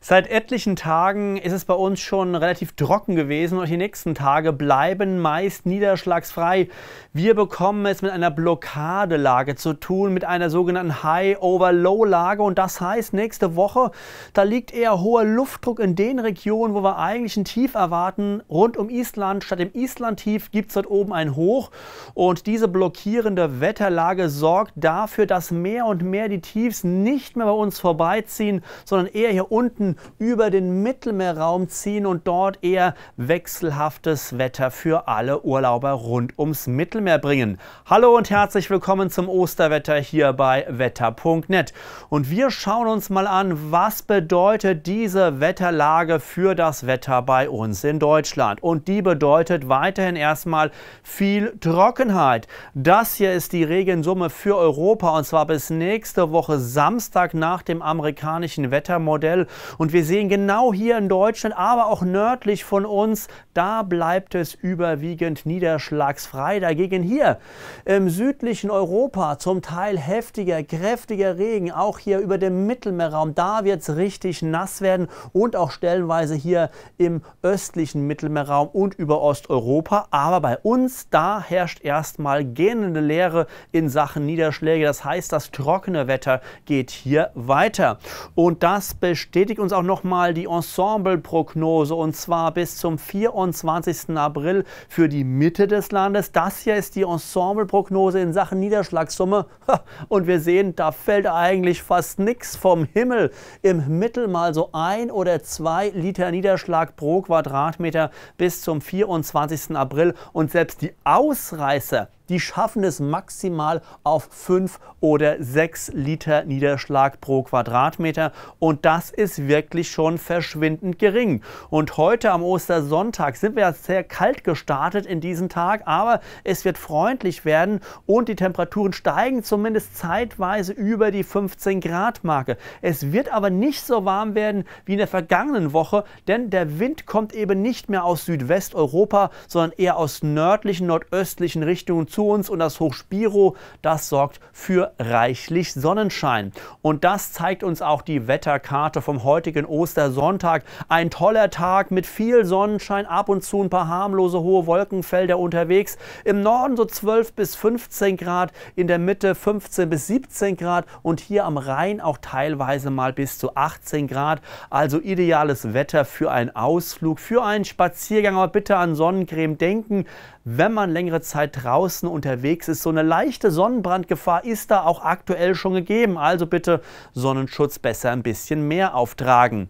Seit etlichen Tagen ist es bei uns schon relativ trocken gewesen und die nächsten Tage bleiben meist niederschlagsfrei. Wir bekommen es mit einer Blockadelage zu tun, mit einer sogenannten High-Over-Low-Lage und das heißt, nächste Woche, da liegt eher hoher Luftdruck in den Regionen, wo wir eigentlich ein Tief erwarten. Rund um Island, statt dem Island-Tief gibt es dort oben ein Hoch und diese blockierende Wetterlage sorgt dafür, dass mehr und mehr die Tiefs nicht mehr bei uns vorbeiziehen, sondern eher hier unten Süden über den Mittelmeerraum ziehen und dort eher wechselhaftes Wetter für alle Urlauber rund ums Mittelmeer bringen. Hallo und herzlich willkommen zum Osterwetter hier bei wetter.net. Und wir schauen uns mal an, was bedeutet diese Wetterlage für das Wetter bei uns in Deutschland. Und die bedeutet weiterhin erstmal viel Trockenheit. Das hier ist die Regensumme für Europa und zwar bis nächste Woche Samstag nach dem amerikanischen Wettermodell. Und wir sehen genau hier in Deutschland, aber auch nördlich von uns, da bleibt es überwiegend niederschlagsfrei. Dagegen hier im südlichen Europa zum Teil heftiger, kräftiger Regen, auch hier über dem Mittelmeerraum, da wird es richtig nass werden und auch stellenweise hier im östlichen Mittelmeerraum und über Osteuropa. Aber bei uns, da herrscht erstmal gähnende Leere in Sachen Niederschläge. Das heißt, das trockene Wetter geht hier weiter. Und das bestätigt uns uns auch nochmal die Ensemble-Prognose und zwar bis zum 24. April für die Mitte des Landes. Das hier ist die Ensemble-Prognose in Sachen Niederschlagssumme. Und wir sehen, da fällt eigentlich fast nichts vom Himmel. Im Mittel mal so ein oder zwei Liter Niederschlag pro Quadratmeter bis zum 24. April. Und selbst die Ausreißer die schaffen es maximal auf 5 oder 6 Liter Niederschlag pro Quadratmeter und das ist wirklich schon verschwindend gering. Und heute am Ostersonntag sind wir sehr kalt gestartet in diesen Tag, aber es wird freundlich werden und die Temperaturen steigen zumindest zeitweise über die 15 Grad Marke. Es wird aber nicht so warm werden wie in der vergangenen Woche, denn der Wind kommt eben nicht mehr aus Südwesteuropa, sondern eher aus nördlichen, nordöstlichen Richtungen zu zu uns und das Hochspiro, das sorgt für reichlich Sonnenschein. Und das zeigt uns auch die Wetterkarte vom heutigen Ostersonntag. Ein toller Tag mit viel Sonnenschein, ab und zu ein paar harmlose hohe Wolkenfelder unterwegs. Im Norden so 12 bis 15 Grad, in der Mitte 15 bis 17 Grad und hier am Rhein auch teilweise mal bis zu 18 Grad. Also ideales Wetter für einen Ausflug, für einen Spaziergang. Aber bitte an Sonnencreme denken, wenn man längere Zeit draußen draußen unterwegs ist. So eine leichte Sonnenbrandgefahr ist da auch aktuell schon gegeben. Also bitte Sonnenschutz besser ein bisschen mehr auftragen.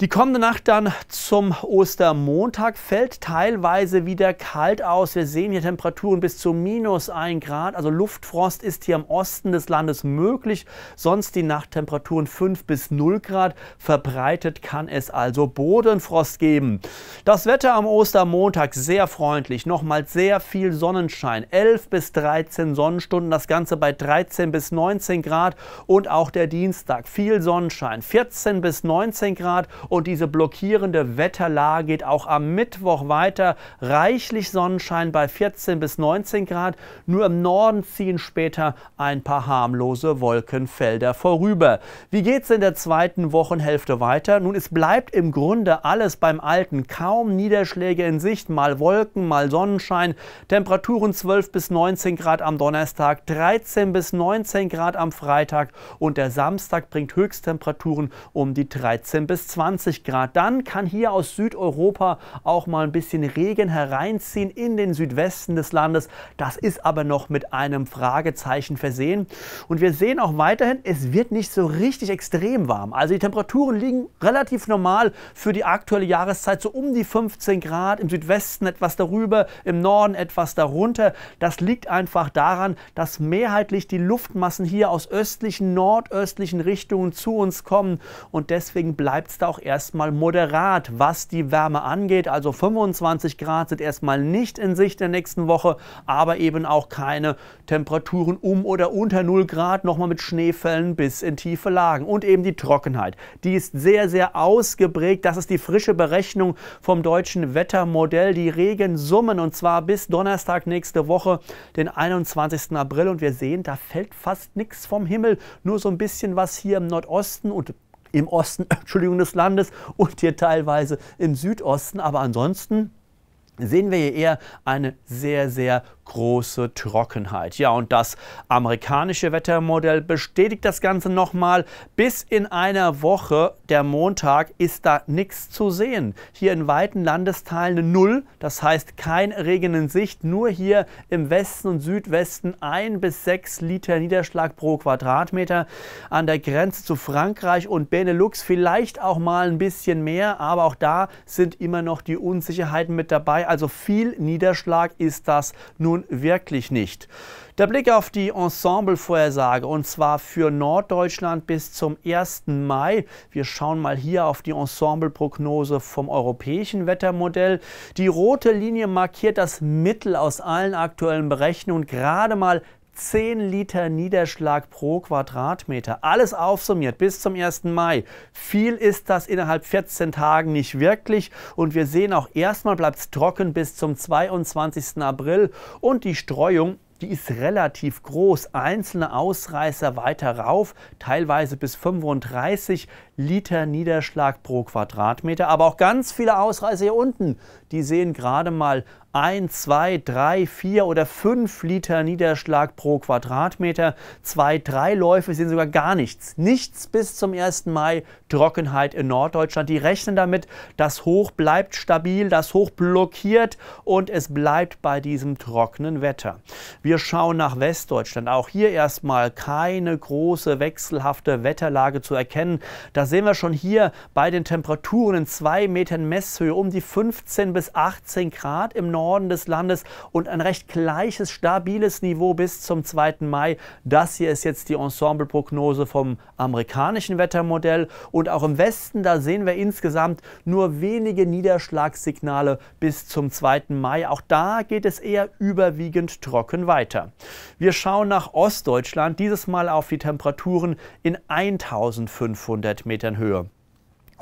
Die kommende Nacht dann zum Ostermontag fällt teilweise wieder kalt aus. Wir sehen hier Temperaturen bis zu minus 1 Grad. Also Luftfrost ist hier im Osten des Landes möglich. Sonst die Nachttemperaturen 5 bis 0 Grad. Verbreitet kann es also Bodenfrost geben. Das Wetter am Ostermontag sehr freundlich. Nochmal sehr viel Sonnenschein. 11 bis 13 Sonnenstunden. Das Ganze bei 13 bis 19 Grad. Und auch der Dienstag viel Sonnenschein. 14 bis 19 Grad und diese blockierende Wetterlage geht auch am Mittwoch weiter. Reichlich Sonnenschein bei 14 bis 19 Grad. Nur im Norden ziehen später ein paar harmlose Wolkenfelder vorüber. Wie geht es in der zweiten Wochenhälfte weiter? Nun, es bleibt im Grunde alles beim Alten. Kaum Niederschläge in Sicht, mal Wolken, mal Sonnenschein. Temperaturen 12 bis 19 Grad am Donnerstag, 13 bis 19 Grad am Freitag und der Samstag bringt Höchsttemperaturen um die 13 bis 20 20 Grad. Dann kann hier aus Südeuropa auch mal ein bisschen Regen hereinziehen in den Südwesten des Landes. Das ist aber noch mit einem Fragezeichen versehen. Und wir sehen auch weiterhin, es wird nicht so richtig extrem warm. Also die Temperaturen liegen relativ normal für die aktuelle Jahreszeit, so um die 15 Grad, im Südwesten etwas darüber, im Norden etwas darunter. Das liegt einfach daran, dass mehrheitlich die Luftmassen hier aus östlichen, nordöstlichen Richtungen zu uns kommen und deswegen bleibt es da auch eher erstmal moderat, was die Wärme angeht. Also 25 Grad sind erstmal nicht in Sicht der nächsten Woche, aber eben auch keine Temperaturen um oder unter 0 Grad, nochmal mit Schneefällen bis in tiefe Lagen. Und eben die Trockenheit. Die ist sehr, sehr ausgeprägt. Das ist die frische Berechnung vom deutschen Wettermodell. Die Regensummen und zwar bis Donnerstag nächste Woche, den 21. April. Und wir sehen, da fällt fast nichts vom Himmel, nur so ein bisschen was hier im Nordosten und im Osten Entschuldigung, des Landes und hier teilweise im Südosten. Aber ansonsten sehen wir hier eher eine sehr, sehr große Trockenheit. Ja, und das amerikanische Wettermodell bestätigt das Ganze nochmal. Bis in einer Woche, der Montag, ist da nichts zu sehen. Hier in weiten Landesteilen eine Null, das heißt kein Regen in Sicht, nur hier im Westen und Südwesten ein bis sechs Liter Niederschlag pro Quadratmeter. An der Grenze zu Frankreich und Benelux vielleicht auch mal ein bisschen mehr, aber auch da sind immer noch die Unsicherheiten mit dabei. Also viel Niederschlag ist das nun nun wirklich nicht. Der Blick auf die Ensemble-Vorhersage und zwar für Norddeutschland bis zum 1. Mai. Wir schauen mal hier auf die Ensemble-Prognose vom europäischen Wettermodell. Die rote Linie markiert das Mittel aus allen aktuellen Berechnungen. Gerade mal 10 Liter Niederschlag pro Quadratmeter. Alles aufsummiert bis zum 1. Mai. Viel ist das innerhalb 14 Tagen nicht wirklich. Und wir sehen auch erstmal bleibt es trocken bis zum 22. April. Und die Streuung die ist relativ groß. Einzelne Ausreißer weiter rauf, teilweise bis 35 Liter Niederschlag pro Quadratmeter. Aber auch ganz viele Ausreißer hier unten, die sehen gerade mal 1, 2, 3, 4 oder 5 Liter Niederschlag pro Quadratmeter. Zwei, drei Läufe sehen sogar gar nichts. Nichts bis zum 1. Mai. Trockenheit in Norddeutschland. Die rechnen damit, das Hoch bleibt stabil, das Hoch blockiert und es bleibt bei diesem trockenen Wetter. Wir schauen nach Westdeutschland. Auch hier erstmal keine große wechselhafte Wetterlage zu erkennen. Da sehen wir schon hier bei den Temperaturen in 2 Metern Messhöhe um die 15 bis 18 Grad im Norddeutschland. Norden des Landes und ein recht gleiches, stabiles Niveau bis zum 2. Mai. Das hier ist jetzt die Ensembleprognose vom amerikanischen Wettermodell. Und auch im Westen, da sehen wir insgesamt nur wenige Niederschlagssignale bis zum 2. Mai. Auch da geht es eher überwiegend trocken weiter. Wir schauen nach Ostdeutschland, dieses Mal auf die Temperaturen in 1500 Metern Höhe.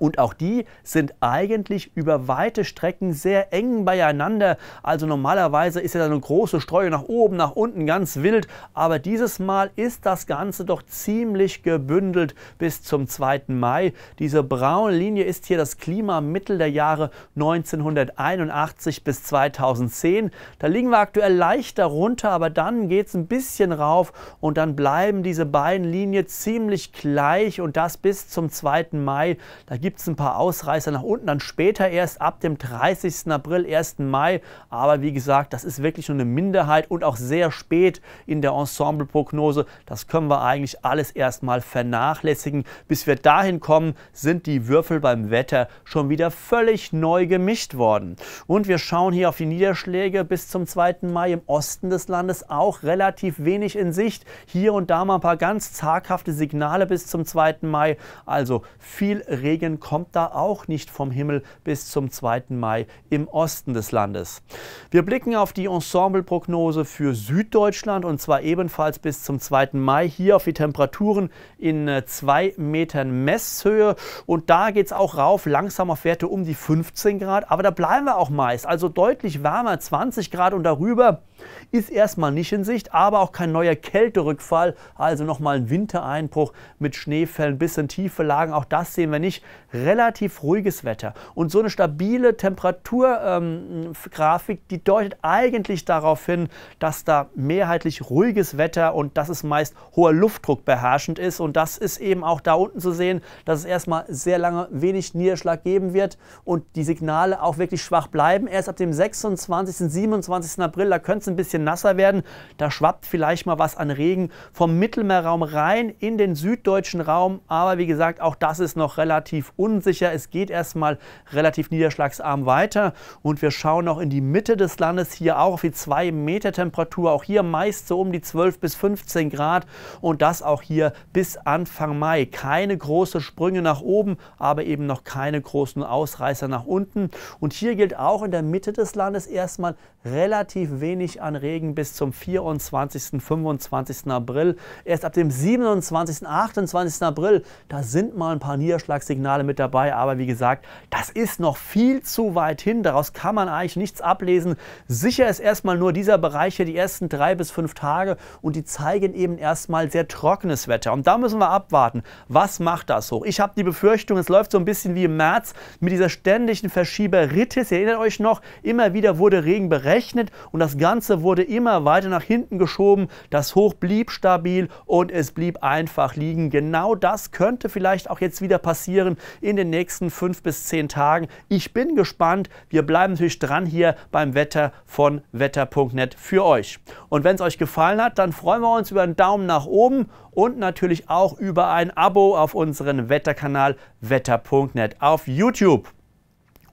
Und auch die sind eigentlich über weite Strecken sehr eng beieinander. Also normalerweise ist ja eine große Streue nach oben, nach unten ganz wild. Aber dieses Mal ist das Ganze doch ziemlich gebündelt bis zum 2. Mai. Diese braune Linie ist hier das Klimamittel der Jahre 1981 bis 2010. Da liegen wir aktuell leicht darunter, aber dann geht es ein bisschen rauf und dann bleiben diese beiden Linien ziemlich gleich und das bis zum 2. Mai. Da gibt es ein paar Ausreißer nach unten, dann später erst ab dem 30. April, 1. Mai. Aber wie gesagt, das ist wirklich nur eine Minderheit und auch sehr spät in der Ensembleprognose. Das können wir eigentlich alles erstmal vernachlässigen. Bis wir dahin kommen, sind die Würfel beim Wetter schon wieder völlig neu gemischt worden. Und wir schauen hier auf die Niederschläge bis zum 2. Mai im Osten des Landes auch relativ wenig in Sicht. Hier und da mal ein paar ganz zaghafte Signale bis zum 2. Mai. Also viel Regen kommt da auch nicht vom Himmel bis zum 2. Mai im Osten des Landes. Wir blicken auf die Ensembleprognose für Süddeutschland und zwar ebenfalls bis zum 2. Mai hier auf die Temperaturen in 2 äh, Metern Messhöhe und da geht es auch rauf, langsam auf Werte um die 15 Grad, aber da bleiben wir auch meist, also deutlich wärmer, 20 Grad und darüber ist erstmal nicht in Sicht, aber auch kein neuer Kälterückfall, also nochmal ein Wintereinbruch mit Schneefällen bis in tiefe Lagen, auch das sehen wir nicht relativ ruhiges Wetter. Und so eine stabile Temperaturgrafik, ähm, die deutet eigentlich darauf hin, dass da mehrheitlich ruhiges Wetter und dass es meist hoher Luftdruck beherrschend ist. Und das ist eben auch da unten zu sehen, dass es erstmal sehr lange wenig Niederschlag geben wird und die Signale auch wirklich schwach bleiben. Erst ab dem 26., 27. April, da könnte es ein bisschen nasser werden. Da schwappt vielleicht mal was an Regen vom Mittelmeerraum rein in den süddeutschen Raum. Aber wie gesagt, auch das ist noch relativ unbekannt unsicher. Es geht erstmal relativ niederschlagsarm weiter und wir schauen noch in die Mitte des Landes hier auch auf die 2 Meter Temperatur. Auch hier meist so um die 12 bis 15 Grad und das auch hier bis Anfang Mai. Keine großen Sprünge nach oben, aber eben noch keine großen Ausreißer nach unten. Und hier gilt auch in der Mitte des Landes erstmal relativ wenig an Regen bis zum 24. 25. April. Erst ab dem 27. 28. April, da sind mal ein paar Niederschlagssignale mit mit dabei. Aber wie gesagt, das ist noch viel zu weit hin. Daraus kann man eigentlich nichts ablesen. Sicher ist erstmal nur dieser Bereich hier die ersten drei bis fünf Tage und die zeigen eben erstmal sehr trockenes Wetter. Und da müssen wir abwarten. Was macht das hoch? Ich habe die Befürchtung, es läuft so ein bisschen wie im März mit dieser ständigen Verschieberitis. Ihr erinnert euch noch, immer wieder wurde Regen berechnet und das Ganze wurde immer weiter nach hinten geschoben. Das Hoch blieb stabil und es blieb einfach liegen. Genau das könnte vielleicht auch jetzt wieder passieren in den nächsten fünf bis zehn Tagen. Ich bin gespannt. Wir bleiben natürlich dran hier beim Wetter von wetter.net für euch. Und wenn es euch gefallen hat, dann freuen wir uns über einen Daumen nach oben und natürlich auch über ein Abo auf unseren Wetterkanal wetter.net auf YouTube.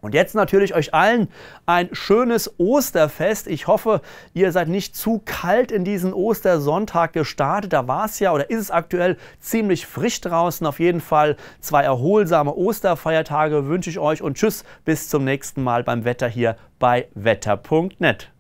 Und jetzt natürlich euch allen ein schönes Osterfest. Ich hoffe, ihr seid nicht zu kalt in diesen Ostersonntag gestartet. Da war es ja oder ist es aktuell ziemlich frisch draußen. Auf jeden Fall zwei erholsame Osterfeiertage wünsche ich euch und tschüss bis zum nächsten Mal beim Wetter hier bei wetter.net.